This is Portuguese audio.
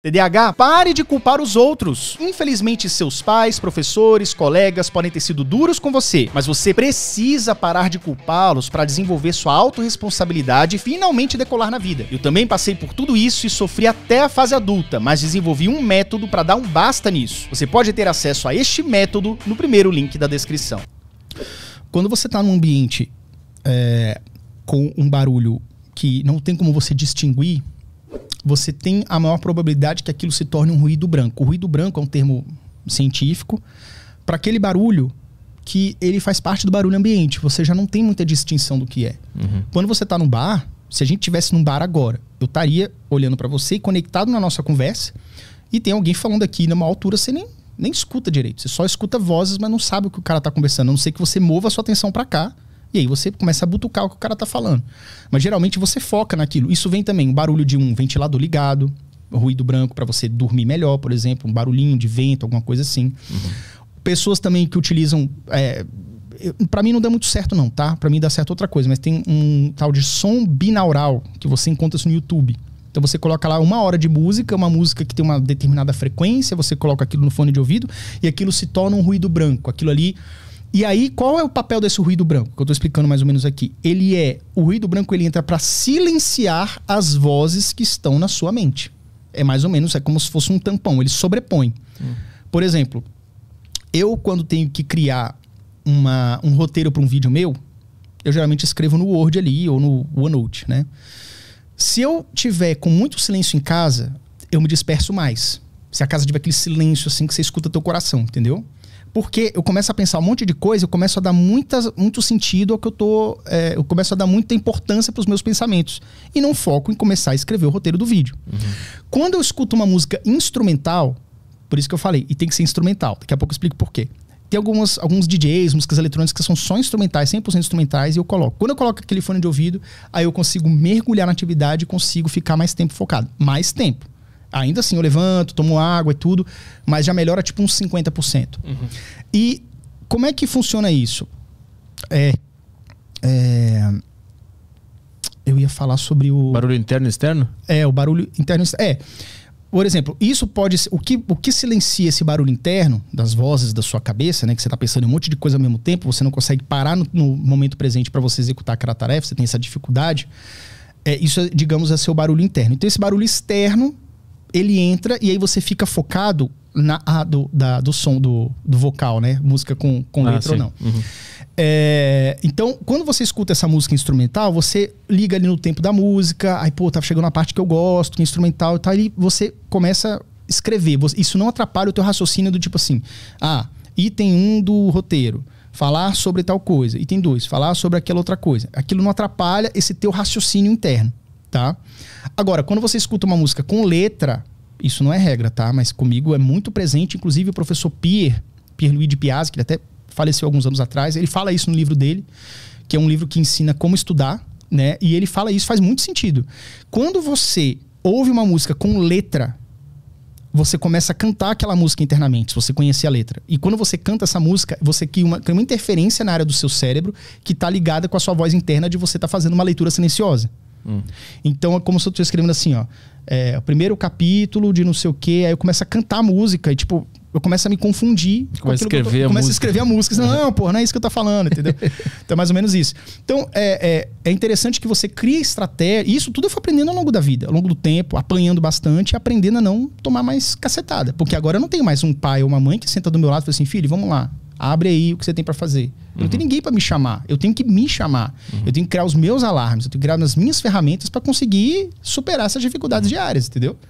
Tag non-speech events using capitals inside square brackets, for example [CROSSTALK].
TDAH, pare de culpar os outros. Infelizmente, seus pais, professores, colegas podem ter sido duros com você, mas você precisa parar de culpá-los para desenvolver sua autorresponsabilidade e finalmente decolar na vida. Eu também passei por tudo isso e sofri até a fase adulta, mas desenvolvi um método para dar um basta nisso. Você pode ter acesso a este método no primeiro link da descrição. Quando você está num ambiente é, com um barulho que não tem como você distinguir, você tem a maior probabilidade que aquilo se torne um ruído branco. O ruído branco é um termo científico para aquele barulho que ele faz parte do barulho ambiente. Você já não tem muita distinção do que é. Uhum. Quando você está no bar, se a gente tivesse num bar agora, eu estaria olhando para você e conectado na nossa conversa e tem alguém falando aqui numa altura você nem nem escuta direito. Você só escuta vozes, mas não sabe o que o cara está conversando. A não sei que você mova a sua atenção para cá e aí você começa a butucar o que o cara tá falando. Mas geralmente você foca naquilo. Isso vem também, o barulho de um ventilador ligado, ruído branco para você dormir melhor, por exemplo, um barulhinho de vento, alguma coisa assim. Uhum. Pessoas também que utilizam. É, para mim não dá muito certo, não, tá? Para mim dá certo outra coisa, mas tem um tal de som binaural que você encontra isso no YouTube. Então você coloca lá uma hora de música, uma música que tem uma determinada frequência, você coloca aquilo no fone de ouvido e aquilo se torna um ruído branco. Aquilo ali e aí, qual é o papel desse ruído branco? Que eu estou explicando mais ou menos aqui. Ele é. O ruído branco ele entra para silenciar as vozes que estão na sua mente. É mais ou menos, é como se fosse um tampão, ele sobrepõe. Hum. Por exemplo, eu, quando tenho que criar uma, um roteiro para um vídeo meu, eu geralmente escrevo no Word ali ou no OneNote, né? Se eu tiver com muito silêncio em casa, eu me disperso mais. Se a casa tiver aquele silêncio assim que você escuta teu coração, entendeu? Porque eu começo a pensar um monte de coisa, eu começo a dar muitas, muito sentido ao que eu tô. É, eu começo a dar muita importância para os meus pensamentos. E não foco em começar a escrever o roteiro do vídeo. Uhum. Quando eu escuto uma música instrumental, por isso que eu falei, e tem que ser instrumental. Daqui a pouco eu explico por quê. Tem algumas, alguns DJs, músicas eletrônicas que são só instrumentais, 100% instrumentais, e eu coloco. Quando eu coloco aquele fone de ouvido, aí eu consigo mergulhar na atividade e consigo ficar mais tempo focado. Mais tempo. Ainda assim, eu levanto, tomo água e tudo, mas já melhora tipo uns 50%. Uhum. E como é que funciona isso? É, é, eu ia falar sobre o barulho interno e externo. É o barulho interno. É, por exemplo, isso pode ser, o que o que silencia esse barulho interno das vozes da sua cabeça, né? Que você está pensando em um monte de coisa ao mesmo tempo, você não consegue parar no, no momento presente para você executar aquela tarefa, você tem essa dificuldade. É, isso, digamos, é seu barulho interno. Então esse barulho externo ele entra e aí você fica focado na, a, do, da, do som do, do vocal, né? Música com, com ah, letra sim. ou não. Uhum. É, então, quando você escuta essa música instrumental, você liga ali no tempo da música, aí, pô, tá chegando a parte que eu gosto, que é instrumental e tal, e você começa a escrever. Isso não atrapalha o teu raciocínio do tipo assim, ah, item 1 um do roteiro falar sobre tal coisa. Item 2, falar sobre aquela outra coisa. Aquilo não atrapalha esse teu raciocínio interno, tá? Agora, quando você escuta uma música com letra, isso não é regra, tá? Mas comigo é muito presente, inclusive o professor Pierre, Pierre-Louis de Piazzi, que ele até faleceu alguns anos atrás, ele fala isso no livro dele, que é um livro que ensina como estudar, né? E ele fala isso, faz muito sentido. Quando você ouve uma música com letra, você começa a cantar aquela música internamente, se você conhecer a letra. E quando você canta essa música, você cria uma, cria uma interferência na área do seu cérebro que está ligada com a sua voz interna de você estar tá fazendo uma leitura silenciosa. Hum. Então é como se eu estivesse escrevendo assim, ó. É, primeiro capítulo de não sei o quê, aí eu começo a cantar música e, tipo, eu começo a me confundir. Começa a escrever, tô, a, música. a escrever a música. Não, [LAUGHS] não, porra, não é isso que eu tô falando, entendeu? [LAUGHS] então é mais ou menos isso. Então é, é, é interessante que você crie estratégia. Isso tudo eu fui aprendendo ao longo da vida, ao longo do tempo, apanhando bastante aprendendo a não tomar mais cacetada. Porque agora eu não tenho mais um pai ou uma mãe que senta do meu lado e fala assim, filho, vamos lá, Abre aí o que você tem para fazer. Eu não tenho uhum. ninguém para me chamar. Eu tenho que me chamar. Uhum. Eu tenho que criar os meus alarmes. Eu tenho que criar as minhas ferramentas para conseguir superar essas dificuldades uhum. diárias, entendeu?